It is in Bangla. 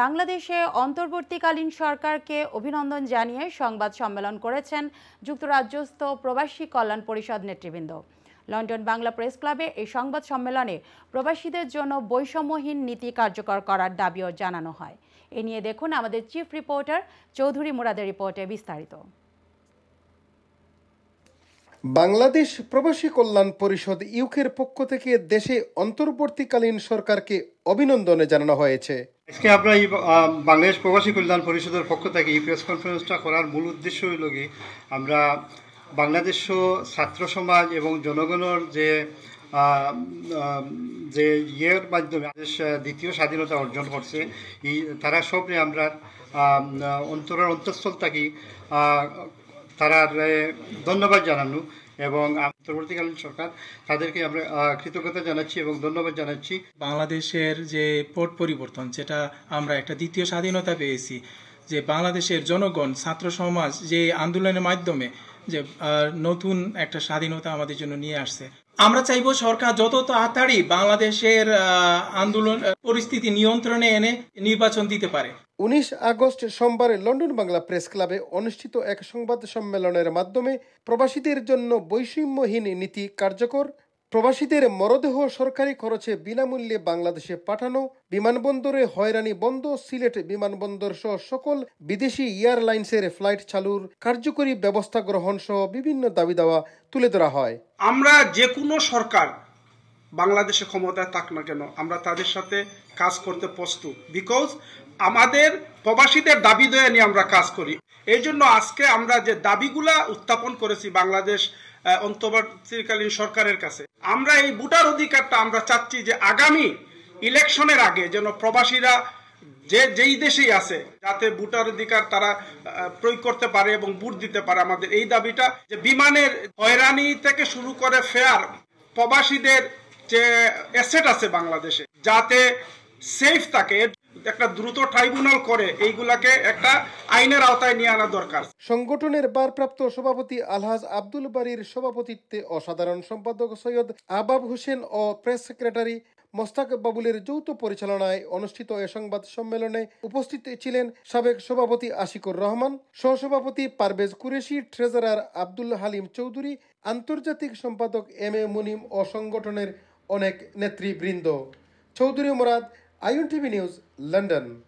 বাংলাদেশে অন্তর্বর্তীকালীন সরকারকে অভিনন্দন জানিয়ে সংবাদ সম্মেলন করেছেন যুক্তরাজ্যস্থ প্রবাসী কল্যাণ পরিষদ নেতৃবৃন্দ লন্ডন বাংলা প্রেস ক্লাবে এই সংবাদ সম্মেলনে প্রবাসীদের জন্য বৈষম্যহীন নীতি কার্যকর করার দাবিও জানানো হয় এ নিয়ে দেখুন আমাদের চিফ রিপোর্টার চৌধুরী মুরাদের রিপোর্টে বিস্তারিত বাংলাদেশ প্রবাসী কল্যাণ পরিষদ ইউকের পক্ষ থেকে দেশে অন্তর্বর্তীকালীন সরকারকে অভিনন্দনে জানানো হয়েছে আজকে আমরা এই বাংলাদেশ প্রবাসী কল্যাণ পরিষদের পক্ষ থেকে এই প্রেস কনফারেন্সটা করার মূল উদ্দেশ্য হইল কি আমরা বাংলাদেশ ছাত্র সমাজ এবং জনগণের যে যে ইয়ের মাধ্যমে দ্বিতীয় স্বাধীনতা অর্জন করছে তারা সব আমরা অন্তরের অন্তঃস্থল থাকি তারার ধন্যবাদ জানানো এবং পরবর্তীকালীন সরকার তাদেরকে আমরা কৃতজ্ঞতা জানাচ্ছি এবং ধন্যবাদ জানাচ্ছি বাংলাদেশের যে পট পরিবর্তন যেটা আমরা একটা দ্বিতীয় স্বাধীনতা পেয়েছি যে বাংলাদেশের জনগণ ছাত্র সমাজ যে আন্দোলনের মাধ্যমে যে নতুন একটা স্বাধীনতা আমাদের জন্য নিয়ে আসছে আমরা চাইব সরকার যত তাড়াতাড়ি বাংলাদেশের আন্দোলন পরিস্থিতি নিয়ন্ত্রণে এনে নির্বাচন দিতে পারে উনিশ আগস্ট সোমবারে লন্ডন বাংলা প্রেস ক্লাবে অনুষ্ঠিত এক সংবাদ সম্মেলনের মাধ্যমে প্রবাসীদের জন্য বৈষম্যহীন নীতি কার্যকর প্রবাসীদের মরদেহ সরকারি খরচে বিনামূল্যে বাংলাদেশে পাঠানো বিমানবন্দরে হয়রানি বন্ধ সিলেট বিমানবন্দর সহ সকল বিদেশি এয়ারলাইন্সের ফ্লাইট চালুর কার্যকরী ব্যবস্থা গ্রহণ সহ বিভিন্ন দাবি দাওয়া তুলে ধরা হয় আমরা যে কোনো সরকার বাংলাদেশে ক্ষমতায় থাক না কেন আমরা তাদের সাথে কাজ করতে প্রস্তুত বিকজ আমাদের প্রবাসীদের দাবি দয়া নিয়ে আমরা কাজ করি এই জন্য আজকে আমরা যে দাবিগুলা উত্থাপন করেছি বাংলাদেশ অন্তর্বর্তীকালীন সরকারের কাছে আমরা এই ভোটার অধিকারটা আমরা চাচ্ছি যে আগামী ইলেকশনের আগে যেন প্রবাসীরা যে যেই দেশেই আছে যাতে ভোটার অধিকার তারা প্রয়োগ করতে পারে এবং ভোট দিতে পারে আমাদের এই দাবিটা যে বিমানের হয়রানি থেকে শুরু করে ফেয়ার প্রবাসীদের যে অ্যাসেট আছে বাংলাদেশে যাতে সেফ থাকে একটা দ্রুত ট্রাইব্যুনাল করে এইগুলাকে একটা আইনের আওতায় নিয়ে আনা দরকার সংগঠনের ভারপ্রাপ্ত সভাপতি আলহাজ আব্দুল বারির সভাপতিত্বে অসাধারণ সম্পাদক সৈয়দ আবাব হোসেন ও প্রেস সেক্রেটারি মোস্তাক বাবুলের যৌথ পরিচালনায় অনুষ্ঠিত এ সংবাদ সম্মেলনে উপস্থিত ছিলেন সাবেক সভাপতি আশিকুর রহমান সহসভাপতি পারভেজ কুরেশি ট্রেজারার আব্দুল হালিম চৌধুরী আন্তর্জাতিক সম্পাদক এম এ মুনিম ও সংগঠনের অনেক নেতৃবৃন্দ Chowdhury Morad Iontv News, London.